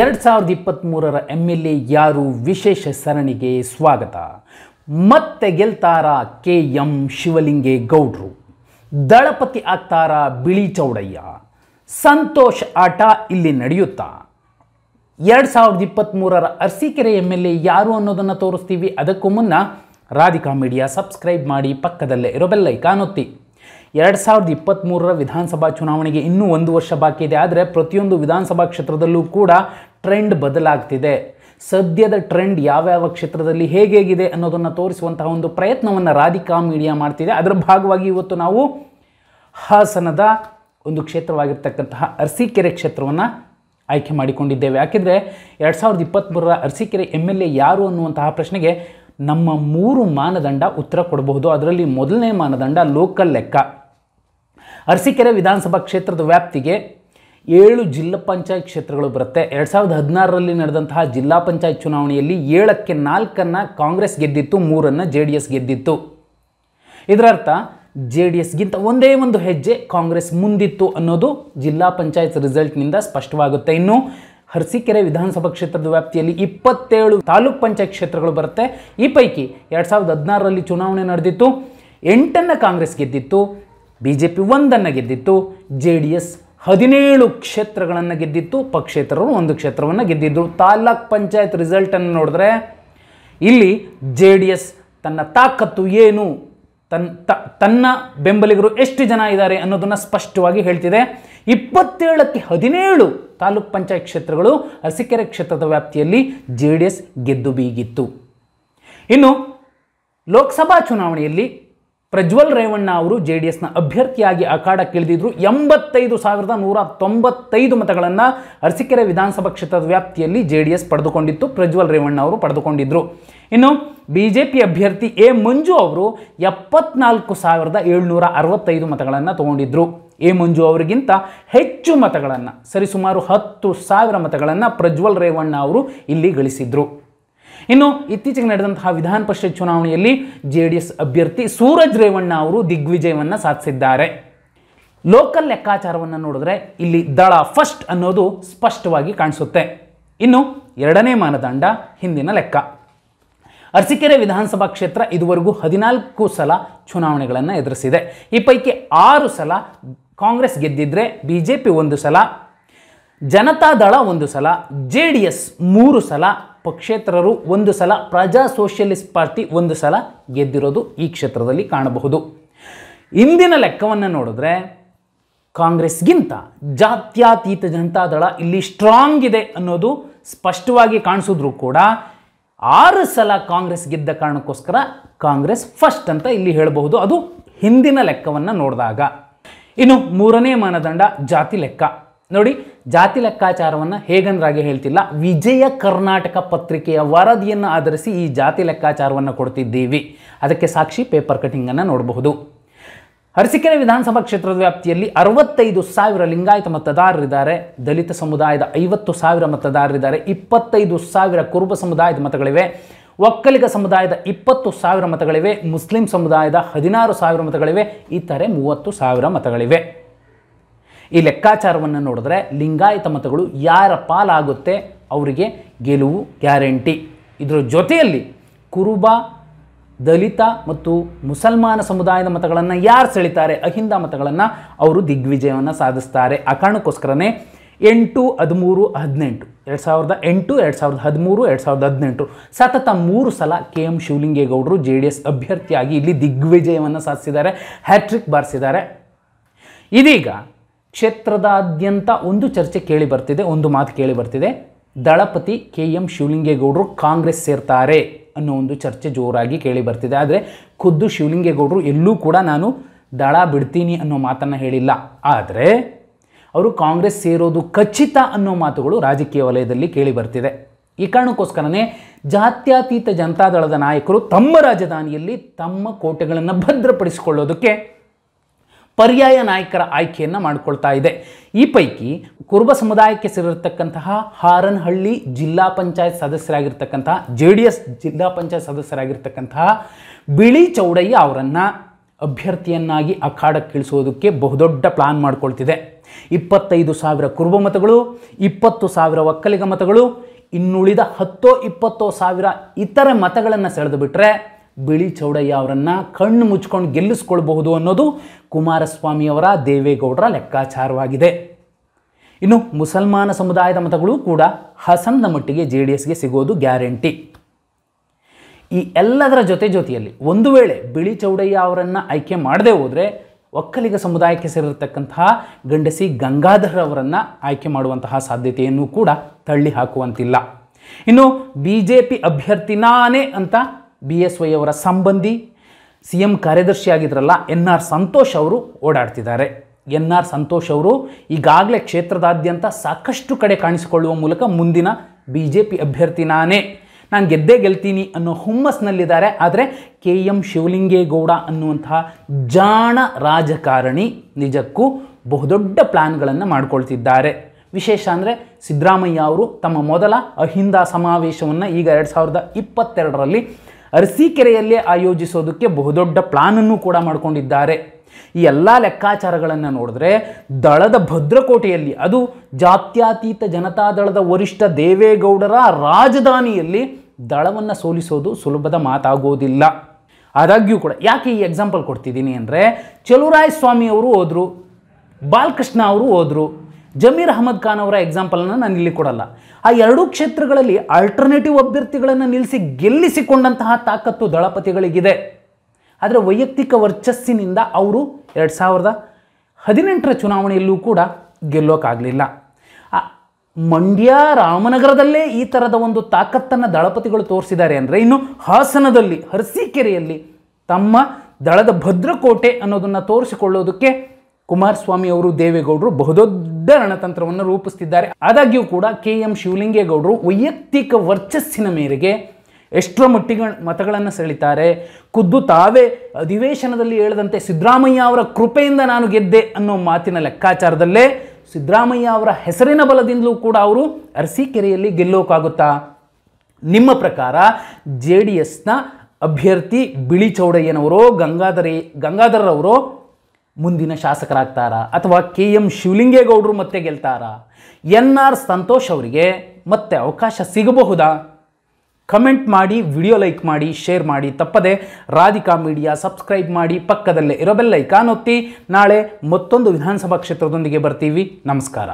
ಎರಡು ಸಾವಿರದ ಇಪ್ಪತ್ತ್ಮೂರರ M L A ಯಾರು ವಿಶೇಷ ಸರಣಿಗೆ ಸ್ವಾಗತ ಮತ್ತೆ ಗೆಲ್ತಾರ ಕೆ ಎಂ ಶಿವಲಿಂಗೇ ಗೌಡ್ರು ದಳಪತಿ ಆಗ್ತಾರ ಬಿಳಿ ಚೌಡಯ್ಯ ಸಂತೋಷ್ ಆಟ ಇಲ್ಲಿ ನಡೆಯುತ್ತಾ ಎರಡು ಸಾವಿರದ ಇಪ್ಪತ್ತ್ಮೂರರ ಅರಸಿಕೆರೆ ಎಮ್ ಎಲ್ ಎ ಯಾರು ಅನ್ನೋದನ್ನು ತೋರಿಸ್ತೀವಿ ಅದಕ್ಕೂ ಮುನ್ನ ರಾಧಿಕಾ ಮೀಡಿಯಾ ಸಬ್ಸ್ಕ್ರೈಬ್ ಮಾಡಿ ಪಕ್ಕದಲ್ಲೇ ಇರೋ ಬೆಲ್ಲೈಕಾನ್ ಒತ್ತಿ ಎರಡು ಸಾವಿರದ ಇಪ್ಪತ್ತ್ಮೂರರ ವಿಧಾನಸಭಾ ಚುನಾವಣೆಗೆ ಇನ್ನೂ ಒಂದು ವರ್ಷ ಬಾಕಿ ಇದೆ ಆದರೆ ಪ್ರತಿಯೊಂದು ವಿಧಾನಸಭಾ ಕ್ಷೇತ್ರದಲ್ಲೂ ಕೂಡ ಟ್ರೆಂಡ್ ಬದಲಾಗ್ತಿದೆ ಸದ್ಯದ ಟ್ರೆಂಡ್ ಯಾವ್ಯಾವ ಕ್ಷೇತ್ರದಲ್ಲಿ ಹೇಗಿದೆ ಅನ್ನೋದನ್ನು ತೋರಿಸುವಂತಹ ಒಂದು ಪ್ರಯತ್ನವನ್ನು ರಾಧಿಕಾ ಮೀಡಿಯಾ ಮಾಡ್ತಿದೆ ಅದರ ಭಾಗವಾಗಿ ಇವತ್ತು ನಾವು ಹಾಸನದ ಒಂದು ಕ್ಷೇತ್ರವಾಗಿರ್ತಕ್ಕಂತಹ ಅರಸೀಕೆರೆ ಕ್ಷೇತ್ರವನ್ನು ಆಯ್ಕೆ ಮಾಡಿಕೊಂಡಿದ್ದೇವೆ ಯಾಕೆಂದರೆ ಎರಡು ಸಾವಿರದ ಇಪ್ಪತ್ತ್ಮೂರರ ಅರಸೀಕೆರೆ ಎಮ್ ಎಲ್ ಎ ಯಾರು ಅನ್ನುವಂತಹ ಪ್ರಶ್ನೆಗೆ ನಮ್ಮ ಮೂರು ಮಾನದಂಡ ಉತ್ತರ ಕೊಡಬಹುದು ಅದರಲ್ಲಿ ಮೊದಲನೇ ಮಾನದಂಡ ಲೋಕಲ್ ಲೆಕ್ಕ ಅರಸೀಕೆರೆ ವಿಧಾನಸಭಾ ಕ್ಷೇತ್ರದ ವ್ಯಾಪ್ತಿಗೆ ಏಳು ಜಿಲ್ಲಾ ಪಂಚಾಯತ್ ಕ್ಷೇತ್ರಗಳು ಬರುತ್ತೆ ಎರಡು ಸಾವಿರದ ಹದಿನಾರರಲ್ಲಿ ನಡೆದಂತಹ ಜಿಲ್ಲಾ ಪಂಚಾಯತ್ ಚುನಾವಣೆಯಲ್ಲಿ ಏಳಕ್ಕೆ ನಾಲ್ಕನ್ನು ಕಾಂಗ್ರೆಸ್ ಗೆದ್ದಿತ್ತು ಮೂರನ್ನು ಜೆ ಡಿ ಎಸ್ ಗೆದ್ದಿತ್ತು ಇದರರ್ಥ ಜೆ ಡಿ ಎಸ್ಗಿಂತ ಒಂದೇ ಒಂದು ಹೆಜ್ಜೆ ಕಾಂಗ್ರೆಸ್ ಮುಂದಿತ್ತು ಅನ್ನೋದು ಜಿಲ್ಲಾ ಪಂಚಾಯತ್ ರಿಸಲ್ಟ್ನಿಂದ ಸ್ಪಷ್ಟವಾಗುತ್ತೆ ಇನ್ನು ಹರಸಿಕೆರೆ ವಿಧಾನಸಭಾ ಕ್ಷೇತ್ರದ ವ್ಯಾಪ್ತಿಯಲ್ಲಿ ಇಪ್ಪತ್ತೇಳು ತಾಲೂಕ್ ಪಂಚಾಯತ್ ಕ್ಷೇತ್ರಗಳು ಬರುತ್ತೆ ಈ ಪೈಕಿ ಎರಡು ಸಾವಿರದ ಹದಿನಾರರಲ್ಲಿ ಚುನಾವಣೆ ನಡೆದಿತ್ತು ಎಂಟನ್ನು ಕಾಂಗ್ರೆಸ್ ಗೆದ್ದಿತ್ತು ಬಿ ಜೆ ಪಿ ಒಂದನ್ನು ಗೆದ್ದಿತ್ತು ಜೆ ಡಿ ಎಸ್ ಹದಿನೇಳು ಕ್ಷೇತ್ರಗಳನ್ನು ಗೆದ್ದಿತ್ತು ಪಕ್ಷೇತರರು ಒಂದು ಕ್ಷೇತ್ರವನ್ನು ಗೆದ್ದಿದ್ದರು ತಾಲ್ಲೂಕ್ ಪಂಚಾಯತ್ ರಿಸಲ್ಟನ್ನು ನೋಡಿದ್ರೆ ಇಲ್ಲಿ ಜೆ ಡಿ ಎಸ್ ತನ್ನ ತಾಕತ್ತು ಏನು ತನ್ ತನ್ನ ಬೆಂಬಲಿಗರು ಎಷ್ಟು ಜನ ಇದ್ದಾರೆ ಅನ್ನೋದನ್ನು ಸ್ಪಷ್ಟವಾಗಿ ಹೇಳ್ತಿದೆ ಇಪ್ಪತ್ತೇಳಕ್ಕೆ ಹದಿನೇಳು ತಾಲೂಕ್ ಪಂಚಾಯತ್ ಕ್ಷೇತ್ರಗಳು ಅರಸೀಕೆರೆ ಕ್ಷೇತ್ರದ ವ್ಯಾಪ್ತಿಯಲ್ಲಿ ಜೆ ಡಿ ಎಸ್ ಗೆದ್ದು ಬೀಗಿತ್ತು ಇನ್ನು ಲೋಕಸಭಾ ಚುನಾವಣೆಯಲ್ಲಿ ಪ್ರಜ್ವಲ್ ರೇವಣ್ಣ ಅವರು ಜೆ ಡಿ ಎಸ್ನ ಅಭ್ಯರ್ಥಿಯಾಗಿ ಅಖಾಡಕ್ಕಿಳಿದಿದ್ರು ಎಂಬತ್ತೈದು ಸಾವಿರದ ನೂರ ತೊಂಬತ್ತೈದು ಮತಗಳನ್ನು ಅರಸಿಕೆರೆ ವಿಧಾನಸಭಾ ಕ್ಷೇತ್ರದ ವ್ಯಾಪ್ತಿಯಲ್ಲಿ ಜೆ ಡಿ ಎಸ್ ಪಡೆದುಕೊಂಡಿತ್ತು ಪ್ರಜ್ವಲ್ ರೇವಣ್ಣ ಅವರು ಪಡೆದುಕೊಂಡಿದ್ದರು ಇನ್ನು ಬಿ ಜೆ ಪಿ ಅಭ್ಯರ್ಥಿ ಎ ಮಂಜು ಅವರು ಎಪ್ಪತ್ನಾಲ್ಕು ಸಾವಿರದ ಏಳ್ನೂರ ಅರವತ್ತೈದು ಮತಗಳನ್ನು ತಗೊಂಡಿದ್ರು ಎ ಮಂಜು ಅವರಿಗಿಂತ ಹೆಚ್ಚು ಮತಗಳನ್ನು ಸರಿಸುಮಾರು ಹತ್ತು ಸಾವಿರ ಮತಗಳನ್ನು ಪ್ರಜ್ವಲ್ ರೇವಣ್ಣ ಅವರು ಇಲ್ಲಿ ಗಳಿಸಿದ್ರು ಇನ್ನು ಇತ್ತೀಚೆಗೆ ನಡೆದಂತಹ ವಿಧಾನ ಪರಿಷತ್ ಚುನಾವಣೆಯಲ್ಲಿ ಜೆ ಅಭ್ಯರ್ಥಿ ಸೂರಜ್ ರೇವಣ್ಣ ಅವರು ದಿಗ್ವಿಜಯವನ್ನು ಸಾಧಿಸಿದ್ದಾರೆ ಲೋಕಲ್ ಲೆಕ್ಕಾಚಾರವನ್ನು ನೋಡಿದ್ರೆ ಇಲ್ಲಿ ದಳ ಫಸ್ಟ್ ಅನ್ನೋದು ಸ್ಪಷ್ಟವಾಗಿ ಕಾಣಿಸುತ್ತೆ ಇನ್ನು ಎರಡನೇ ಮಾನದಂಡ ಹಿಂದಿನ ಲೆಕ್ಕ ಅರಸೀಕೆರೆ ವಿಧಾನಸಭಾ ಕ್ಷೇತ್ರ ಇದುವರೆಗೂ ಹದಿನಾಲ್ಕು ಸಲ ಚುನಾವಣೆಗಳನ್ನು ಎದುರಿಸಿದೆ ಈ ಪೈಕಿ ಆರು ಸಲ ಕಾಂಗ್ರೆಸ್ ಗೆದ್ದಿದ್ರೆ ಬಿ ಜೆ ಪಿ ಒಂದು ಸಲ ಜನತಾದಳ ಒಂದು ಸಲ ಜೆ ಡಿ ಎಸ್ ಮೂರು ಸಲ ಪಕ್ಷೇತರರು ಒಂದು ಸಲ ಪ್ರಜಾ ಸೋಷಿಯಲಿಸ್ಟ್ ಪಾರ್ಟಿ ಒಂದು ಸಲ ಗೆದ್ದಿರೋದು ಈ ಕ್ಷೇತ್ರದಲ್ಲಿ ಕಾಣಬಹುದು ಇಂದಿನ ಲೆಕ್ಕವನ್ನು ನೋಡಿದ್ರೆ ಕಾಂಗ್ರೆಸ್ಗಿಂತ ಜಾತ್ಯಾತೀತ ಜನತಾದಳ ಇಲ್ಲಿ ಸ್ಟ್ರಾಂಗ್ ಇದೆ ಅನ್ನೋದು ಸ್ಪಷ್ಟವಾಗಿ ಕಾಣಿಸಿದ್ರೂ ಕೂಡ ಆರು ಸಲ ಕಾಂಗ್ರೆಸ್ ಗೆದ್ದ ಕಾರಣಕ್ಕೋಸ್ಕರ ಕಾಂಗ್ರೆಸ್ ಫಸ್ಟ್ ಅಂತ ಇಲ್ಲಿ ಹೇಳಬಹುದು ಅದು ಹಿಂದಿನ ಲೆಕ್ಕವನ್ನು ನೋಡಿದಾಗ ಇನ್ನು ಮೂರನೇ ಮಾನದಂಡ ಜಾತಿ ಲೆಕ್ಕ ನೋಡಿ ಜಾತಿ ಲೆಕ್ಕಾಚಾರವನ್ನು ಹೇಗನ್ರಾಗೆ ಹೇಳ್ತಿಲ್ಲ ವಿಜಯ ಕರ್ನಾಟಕ ಪತ್ರಿಕೆಯ ವರದಿಯನ್ನು ಆಧರಿಸಿ ಈ ಜಾತಿ ಲೆಕ್ಕಾಚಾರವನ್ನು ಕೊಡ್ತಿದ್ದೀವಿ ಅದಕ್ಕೆ ಸಾಕ್ಷಿ ಪೇಪರ್ ಕಟಿಂಗನ್ನು ನೋಡಬಹುದು ಅರಸಿಕೆರೆ ವಿಧಾನಸಭಾ ಕ್ಷೇತ್ರದ ವ್ಯಾಪ್ತಿಯಲ್ಲಿ ಅರವತ್ತೈದು ಸಾವಿರ ಲಿಂಗಾಯತ ಮತದಾರರಿದ್ದಾರೆ ದಲಿತ ಸಮುದಾಯದ ಐವತ್ತು ಸಾವಿರ ಮತದಾರರಿದ್ದಾರೆ ಇಪ್ಪತ್ತೈದು ಸಾವಿರ ಕುರುಬ ಸಮುದಾಯದ ಮತಗಳಿವೆ ಒಕ್ಕಲಿಗ ಸಮುದಾಯದ ಇಪ್ಪತ್ತು ಸಾವಿರ ಮತಗಳಿವೆ ಮುಸ್ಲಿಂ ಸಮುದಾಯದ ಹದಿನಾರು ಸಾವಿರ ಮತಗಳಿವೆ ಇತರೆ ಮೂವತ್ತು ಸಾವಿರ ಮತಗಳಿವೆ ಈ ಲೆಕ್ಕಾಚಾರವನ್ನು ನೋಡಿದ್ರೆ ಲಿಂಗಾಯತ ಮತಗಳು ಯಾರ ಪಾಲಾಗುತ್ತೆ ಅವರಿಗೆ ಗೆಲುವು ಗ್ಯಾರಂಟಿ ಇದರ ಜೊತೆಯಲ್ಲಿ ಕುರುಬ ದಲಿತ ಮತ್ತು ಮುಸಲ್ಮಾನ ಸಮುದಾಯದ ಮತಗಳನ್ನು ಯಾರು ಸೆಳಿತಾರೆ ಅಹಿಂದ ಮತಗಳನ್ನು ಅವರು ದಿಗ್ವಿಜಯವನ್ನು ಸಾಧಿಸ್ತಾರೆ ಆ ಕಾರಣಕ್ಕೋಸ್ಕರನೇ ಎಂಟು ಹದಿಮೂರು ಹದಿನೆಂಟು ಎರಡು ಸಾವಿರದ ಎಂಟು ಎರಡು ಸಾವಿರದ ಹದಿಮೂರು ಎರಡು ಸಾವಿರದ ಹದಿನೆಂಟು ಸತತ ಮೂರು ಸಲ ಕೆ ಎಂ ಶಿವಲಿಂಗೇಗೌಡರು ಜೆ ಡಿ ಎಸ್ ಅಭ್ಯರ್ಥಿಯಾಗಿ ಇಲ್ಲಿ ದಿಗ್ವಿಜಯವನ್ನು ಸಾಧಿಸಿದ್ದಾರೆ ಹ್ಯಾಟ್ರಿಕ್ ಬಾರಿಸಿದ್ದಾರೆ ಇದೀಗ ಕ್ಷೇತ್ರದಾದ್ಯಂತ ಒಂದು ಚರ್ಚೆ ಕೇಳಿ ಬರ್ತಿದೆ ಒಂದು ಮಾತು ಕೇಳಿ ಬರ್ತಿದೆ ದಳಪತಿ ಕೆ ಎಂ ಶಿವಲಿಂಗೇಗೌಡರು ಕಾಂಗ್ರೆಸ್ ಸೇರ್ತಾರೆ ಅನ್ನೋ ಒಂದು ಚರ್ಚೆ ಜೋರಾಗಿ ಕೇಳಿ ಬರ್ತಿದೆ ಆದರೆ ಖುದ್ದು ಶಿವಲಿಂಗೇಗೌಡರು ಎಲ್ಲೂ ಕೂಡ ನಾನು ದಳ ಬಿಡ್ತೀನಿ ಅನ್ನೋ ಮಾತನ್ನು ಹೇಳಿಲ್ಲ ಆದರೆ ಅವರು ಕಾಂಗ್ರೆಸ್ ಸೇರೋದು ಖಚಿತ ಅನ್ನೋ ಮಾತುಗಳು ರಾಜಕೀಯ ವಲಯದಲ್ಲಿ ಕೇಳಿ ಬರ್ತಿದೆ ಈ ಕಾರಣಕ್ಕೋಸ್ಕರನೇ ಜಾತ್ಯತೀತ ಜನತಾದಳದ ನಾಯಕರು ತಮ್ಮ ರಾಜಧಾನಿಯಲ್ಲಿ ತಮ್ಮ ಕೋಟೆಗಳನ್ನು ಭದ್ರಪಡಿಸಿಕೊಳ್ಳೋದಕ್ಕೆ ಪರ್ಯಾಯ ನಾಯಕರ ಆಯ್ಕೆಯನ್ನು ಮಾಡಿಕೊಳ್ತಾ ಇದೆ ಈ ಪೈಕಿ ಕುರುಬ ಸಮುದಾಯಕ್ಕೆ ಸೇರಿರ್ತಕ್ಕಂತಹ ಹಾರನಹಳ್ಳಿ ಜಿಲ್ಲಾ ಪಂಚಾಯತ್ ಸದಸ್ಯರಾಗಿರ್ತಕ್ಕಂತಹ J D S zilla panchayat ಸದಸ್ಯರಾಗಿರ್ತಕ್ಕಂತಹ ಬಿಳಿ ಚೌಡಯ್ಯ ಅವರನ್ನು ಅಭ್ಯರ್ಥಿಯನ್ನಾಗಿ ಅಖಾಡಕ್ಕಿಳಿಸೋದಕ್ಕೆ ಬಹುದೊಡ್ಡ ಪ್ಲಾನ್ ಮಾಡಿಕೊಳ್ತಿದೆ ಇಪ್ಪತ್ತೈದು ಸಾವಿರ ಕುರುಬ ಮತಗಳು ಇಪ್ಪತ್ತು ಸಾವಿರ ಒಕ್ಕಲಿಗ ಮತಗಳು ಇನ್ನುಳಿದ ಹತ್ತೋ ಇಪ್ಪತ್ತೋ ಸಾವಿರ ಇತರ ಮತಗಳನ್ನು ಸೆಳೆದು ಬಿಟ್ಟರೆ ಬಿಳಿ ಚೌಡಯ್ಯ ಅವರನ್ನು ಕಣ್ಣು ಮುಚ್ಕೊಂಡು ಗೆಲ್ಲಿಸ್ಕೊಳ್ಬಹುದು ಅನ್ನೋದು ಕುಮಾರಸ್ವಾಮಿಯವರ ದೇವೇಗೌಡರ ಲೆಕ್ಕಾಚಾರವಾಗಿದೆ ಇನ್ನು ಮುಸಲ್ಮಾನ ಸಮುದಾಯದ ಮತಗಳು ಕೂಡ ಹಸನ್ನ ಮಟ್ಟಿಗೆ ಜೆ ಡಿ ಎಸ್ಗೆ ಸಿಗೋದು ಗ್ಯಾರಂಟಿ ಈ ಎಲ್ಲದರ ಜೊತೆ ಜೊತೆಯಲ್ಲಿ ಒಂದು ವೇಳೆ ಬಿಳಿ ಚೌಡಯ್ಯ ಅವರನ್ನು ಆಯ್ಕೆ ಮಾಡದೆ ಹೋದರೆ ಒಕ್ಕಲಿಗ ಸಮುದಾಯಕ್ಕೆ ಸೇರಿರತಕ್ಕಂತಹ ಗಂಡಸಿ ಗಂಗಾಧರ್ ಅವರನ್ನು ಆಯ್ಕೆ ಮಾಡುವಂತಹ ಸಾಧ್ಯತೆಯನ್ನು ಕೂಡ ತಳ್ಳಿ ಹಾಕುವಂತಿಲ್ಲ ಇನ್ನು ಬಿ ಜೆ ಪಿ ಅಭ್ಯರ್ಥಿನಾನೇ ಅಂತ ಬಿ ಎಸ್ ವೈ ಅವರ ಸಂಬಂಧಿ ಸಿ ಎಂ ಕಾರ್ಯದರ್ಶಿಯಾಗಿದ್ರಲ್ಲ ಎನ್ ಆರ್ ಸಂತೋಷ್ ಅವರು ಓಡಾಡ್ತಿದ್ದಾರೆ ಎನ್ ಆರ್ ಸಂತೋಷ್ ಅವರು ಈಗಾಗಲೇ ಕ್ಷೇತ್ರದಾದ್ಯಂತ ಸಾಕಷ್ಟು ಕಡೆ ಕಾಣಿಸಿಕೊಳ್ಳುವ ಮೂಲಕ ಮುಂದಿನ ಬಿ ಜೆ ಪಿ ಅಭ್ಯರ್ಥಿ ನಾನೇ ನಾನು ಗೆದ್ದೇ ಗೆಲ್ತೀನಿ ಅನ್ನೋ ಹುಮ್ಮಸ್ನಲ್ಲಿದ್ದಾರೆ ಆದರೆ ಕೆ ಎಂ ಶಿವಲಿಂಗೇಗೌಡ ಅನ್ನುವಂತಹ ಜಾಣ ರಾಜಕಾರಣಿ ನಿಜಕ್ಕೂ ಬಹುದೊಡ್ಡ ಪ್ಲ್ಯಾನ್ಗಳನ್ನು ಮಾಡಿಕೊಳ್ತಿದ್ದಾರೆ ವಿಶೇಷ ಅಂದರೆ ಸಿದ್ದರಾಮಯ್ಯ ಅವರು ತಮ್ಮ ಮೊದಲ ಅಹಿಂದ ಸಮಾವೇಶವನ್ನು ಈಗ ಎರಡು ಸಾವಿರದ ಇಪ್ಪತ್ತೆರಡರಲ್ಲಿ ಅರಸೀಕೆರೆಯಲ್ಲೇ ಆಯೋಜಿಸೋದಕ್ಕೆ ಬಹುದೊಡ್ಡ ಪ್ಲಾನನ್ನು ಕೂಡ ಮಾಡಿಕೊಂಡಿದ್ದಾರೆ ಈ ಎಲ್ಲ ಲೆಕ್ಕಾಚಾರಗಳನ್ನು ನೋಡಿದ್ರೆ ದಳದ ಭದ್ರಕೋಟೆಯಲ್ಲಿ ಅದು ಜಾತ್ಯಾತೀತ ಜನತಾ ದಳದ ವರಿಷ್ಠ ದೇವೇಗೌಡರ ರಾಜಧಾನಿಯಲ್ಲಿ ದಳವನ್ನು ಸೋಲಿಸೋದು ಸುಲಭದ ಮಾತಾಗೋದಿಲ್ಲ ಆದಾಗ್ಯೂ ಕೂಡ ಯಾಕೆ ಈ ಎಕ್ಸಾಂಪಲ್ ಕೊಡ್ತಿದ್ದೀನಿ ಅಂದರೆ ಚಲುರಾಯ ಸ್ವಾಮಿ ಅವರು ಹೋದರು ಬಾಲಕೃಷ್ಣ ಅವರು ಹೋದರು ಜಮೀರ್ ಅಹಮದ್ ಖಾನ್ ಅವರ ಎಕ್ಸಾಂಪಲನ್ನು ನಾನು ಇಲ್ಲಿ ಕೊಡಲ್ಲ ಆ ಎರಡೂ ಕ್ಷೇತ್ರಗಳಲ್ಲಿ ಆಲ್ಟರ್ನೇಟಿವ್ ಅಭ್ಯರ್ಥಿಗಳನ್ನು ನಿಲ್ಲಿಸಿ ಗೆಲ್ಲಿಸಿಕೊಂಡಂತಹ ತಾಕತ್ತು ದಳಪತಿಗಳಿಗಿದೆ ಆದರೆ ವೈಯಕ್ತಿಕ ವರ್ಚಸ್ಸಿನಿಂದ ಅವರು ಎರಡು ಸಾವಿರದ ಹದಿನೆಂಟರ ಚುನಾವಣೆಯಲ್ಲೂ ಕೂಡ ಗೆಲ್ಲೋಕ್ಕಾಗಲಿಲ್ಲ ಮಂಡ್ಯ ರಾಮನಗರದಲ್ಲೇ ಈ ಥರದ ಒಂದು ತಾಕತ್ತನ್ನು ದಳಪತಿಗಳು ತೋರಿಸಿದ್ದಾರೆ ಅಂದರೆ ಇನ್ನು ಹಾಸನದಲ್ಲಿ ಹರಸೀಕೆರೆಯಲ್ಲಿ ತಮ್ಮ ದಳದ ಭದ್ರಕೋಟೆ ಅನ್ನೋದನ್ನು ತೋರಿಸಿಕೊಳ್ಳೋದಕ್ಕೆ ಕುಮಾರಸ್ವಾಮಿ ಅವರು ದೇವೇಗೌಡರು ಬಹುದೊಡ್ಡ ರಣತಂತ್ರವನ್ನು ರೂಪಿಸ್ತಿದ್ದಾರೆ ಆದಾಗ್ಯೂ ಕೂಡ ಕೆ ಎಂ ಶಿವಲಿಂಗೇಗೌಡರು ವೈಯಕ್ತಿಕ ವರ್ಚಸ್ಸಿನ ಮೇರೆಗೆ ಎಷ್ಟರ ಮಟ್ಟಿಗೆ ಮತಗಳನ್ನು ಸೆಳಿತಾರೆ ಖುದ್ದು ತಾವೇ ಅಧಿವೇಶನದಲ್ಲಿ ಹೇಳದಂತೆ ಸಿದ್ದರಾಮಯ್ಯ ಅವರ ಕೃಪೆಯಿಂದ ನಾನು ಗೆದ್ದೆ ಅನ್ನೋ ಮಾತಿನ ಲೆಕ್ಕಾಚಾರದಲ್ಲೇ ಸಿದ್ದರಾಮಯ್ಯ ಅವರ ಹೆಸರಿನ ಬಲದಿಂದಲೂ ಕೂಡ ಅವರು ಅರಸೀಕೆರೆಯಲ್ಲಿ ಗೆಲ್ಲೋಕಾಗುತ್ತಾ ನಿಮ್ಮ ಪ್ರಕಾರ ಜೆ ಡಿ ಎಸ್ನ ಅಭ್ಯರ್ಥಿ ಬಿಳಿ ಚೌಡಯ್ಯನವರೋ ಗಂಗಾಧರಿ ಗಂಗಾಧರರವರೋ ಮುಂದಿನ ಶಾಸಕರಾಗ್ತಾರಾ ಅಥವಾ ಕೆ ಎಂ ಶಿವಲಿಂಗೇಗೌಡರು ಮತ್ತೆ ಗೆಲ್ತಾರಾ ಎನ್ ಆರ್ ಸಂತೋಷ್ ಅವರಿಗೆ ಮತ್ತೆ ಅವಕಾಶ ಸಿಗಬಹುದಾ ಕಮೆಂಟ್ ಮಾಡಿ ವಿಡಿಯೋ ಲೈಕ್ ಮಾಡಿ ಶೇರ್ ಮಾಡಿ ತಪ್ಪದೆ ರಾಧಿಕಾ ಮೀಡಿಯಾ ಸಬ್ಸ್ಕ್ರೈಬ್ ಮಾಡಿ ಪಕ್ಕದಲ್ಲೇ ಇರೋ ಐಕಾನ್ ಒತ್ತಿ ನಾಳೆ ಮತ್ತೊಂದು ವಿಧಾನಸಭಾ ಕ್ಷೇತ್ರದೊಂದಿಗೆ ಬರ್ತೀವಿ ನಮಸ್ಕಾರ